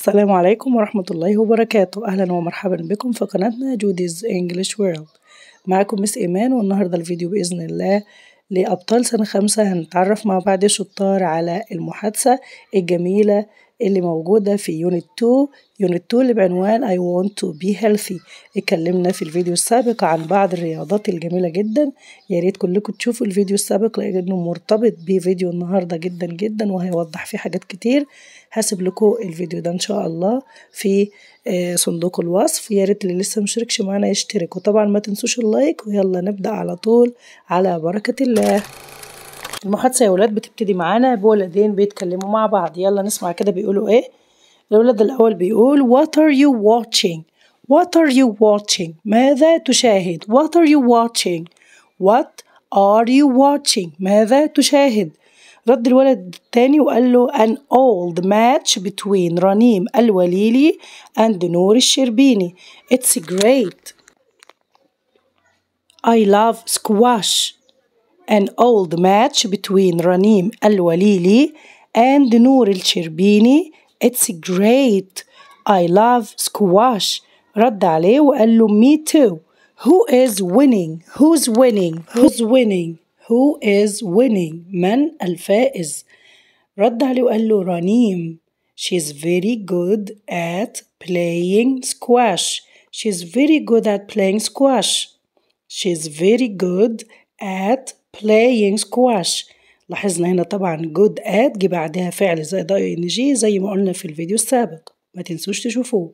السلام عليكم ورحمة الله وبركاته أهلا ومرحبا بكم في قناتنا جوديز انجلش وورلد معاكم مس إيمان والنهاردة الفيديو بإذن الله لأبطال سنة خمسة هنتعرف مع بعض الشطار على المحادثة الجميلة اللي موجودة في يونت 2 يونت 2 اللي بعنوان I want to be healthy اتكلمنا في الفيديو السابق عن بعض الرياضات الجميلة جدا يا ريت كلكم تشوفوا الفيديو السابق لأنه مرتبط بفيديو النهاردة جدا جدا وهيوضح فيه حاجات كتير هسيب لكم الفيديو ده إن شاء الله في آه، صندوق الوصف يا ريت اللي لسه مشتركش معانا يشترك وطبعا ما تنسوش اللايك ويلا نبدأ على طول على بركة الله المحادثة يا ولاد بتبتدي معانا بولدين بيتكلموا مع بعض يلا نسمع كده بيقولوا ايه الولد الأول بيقول What are you watching? What are you watching? ماذا تشاهد? What are you watching? What are you watching? ماذا تشاهد؟ رد الولد الثاني وقال له an old match between رنيم الوليلي and نور الشربيني it's great I love squash an old match between Ranim Al-Walili and Noor El-Sherbini. It's great. I love squash. رد عليه وقال له me too. Who is winning? Who's winning? Who's winning? Who is winning? من الفائز؟ رد عليه وقال له رنيم. She's very good at playing squash. She's very good at playing squash. She's very good at playing squash لاحظنا هنا طبعا good at جي بعدها فعل زي ضي ان جي زي ما قلنا في الفيديو السابق ما تنسوش تشوفوه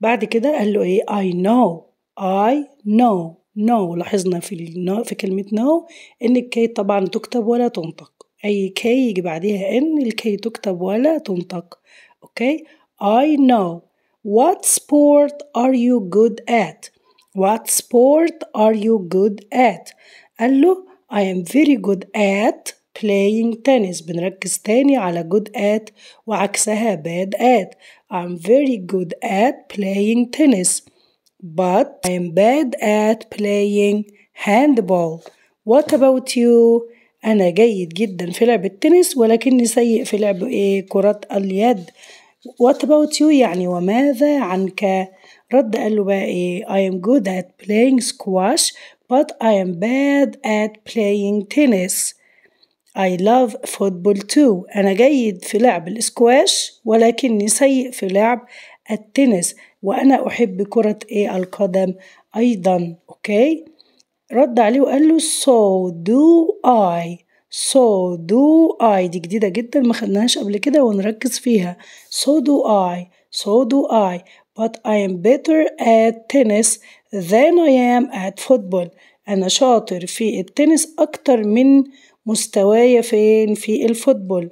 بعد كده قال له ايه I know I know no لاحظنا في في كلمة no ان الكي طبعا تكتب ولا تنطق اي كي يجي بعدها ان الكي تكتب ولا تنطق اوكي I know what sport are you good at what sport are you good at قال له I am very good at playing tennis بنركز تاني على good at وعكسها bad at I'm very good at playing tennis but I am bad at playing handball what about you أنا جيد جدا في لعب التنس ولكني سيء في لعب إيه كرة اليد what about you يعني وماذا عنك رد قال له بقى إيه I am good at playing squash but I am bad at playing tennis. I love football too. أنا جيد في لعب الاسكواش ولكني سيء في لعب التنس وأنا أحب كرة إيه القدم أيضا أوكي رد عليه وقال له so do I so do I دي جديدة جدا ما خدناهاش قبل كده ونركز فيها so do I so do I but I am better at tennis than I am at football أنا شاطر في التنس أكتر من مستوايا فين في الفوتبول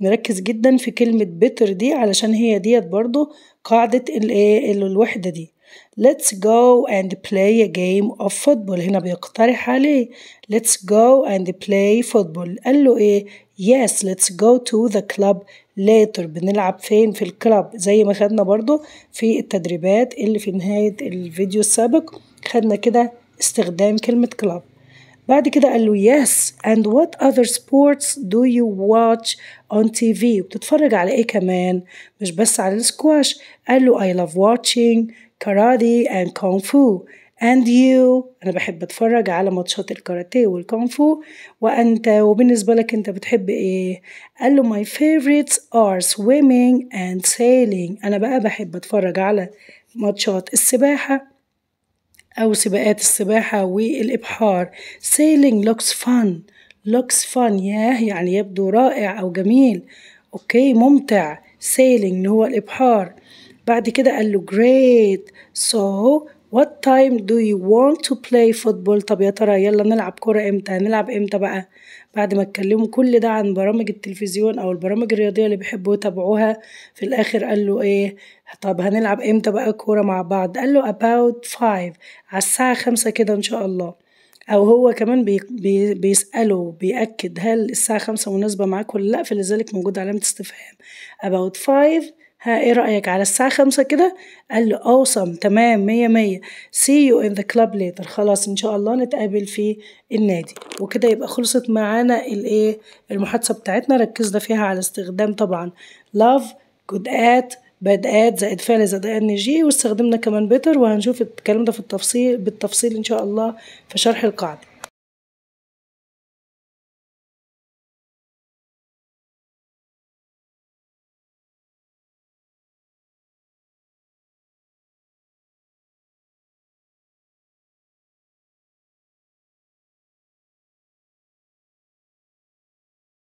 نركز جدا في كلمة بيتر دي علشان هي ديت برضو قاعدة إيه الوحدة دي let's go and play a game of football هنا بيقترح عليه let's go and play football قال له ايه yes let's go to the club later بنلعب فين في الكلاب زي ما خدنا برضو في التدريبات اللي في نهاية الفيديو السابق خدنا كده استخدام كلمة كلاب بعد كده قال له yes and what other sports do you watch on TV بتتفرج على ايه كمان مش بس على السكواش قال له I love watching karate and kung fu and you انا بحب اتفرج على ماتشات الكاراتيه والكونغ فو وانت وبالنسبه لك انت بتحب ايه قال له my favorites are swimming and sailing انا بقى بحب اتفرج على ماتشات السباحه أو سباقات السباحة والإبحار sailing looks fun looks fun ياه يعني يبدو رائع أو جميل أوكي ممتع sailing هو الإبحار بعد كده قال له great so what time do you want to play football طب يا ترى يلا نلعب كرة امتى هنلعب امتى بقى بعد ما اتكلموا كل ده عن برامج التلفزيون او البرامج الرياضية اللي بيحبوا يتابعوها في الاخر قال له ايه طب هنلعب امتى بقى كورة مع بعض قال له about five على الساعة خمسة كده ان شاء الله او هو كمان بي بي بيسأله بيأكد هل الساعة خمسة مناسبة معاك ولا لأ فلذلك موجود علامة استفهام about five ها ايه رأيك على الساعة خمسة كده قال له اوسم تمام مية مية سي يو إن ذا كلاب ليتر خلاص ان شاء الله نتقابل في النادي وكده يبقى خلصت معانا الايه المحادثة بتاعتنا ركزنا فيها على استخدام طبعا لاف جود آت باد آت زائد فعل زائد ان جي واستخدمنا كمان بيتر وهنشوف الكلام ده في التفصيل بالتفصيل ان شاء الله في شرح القاعده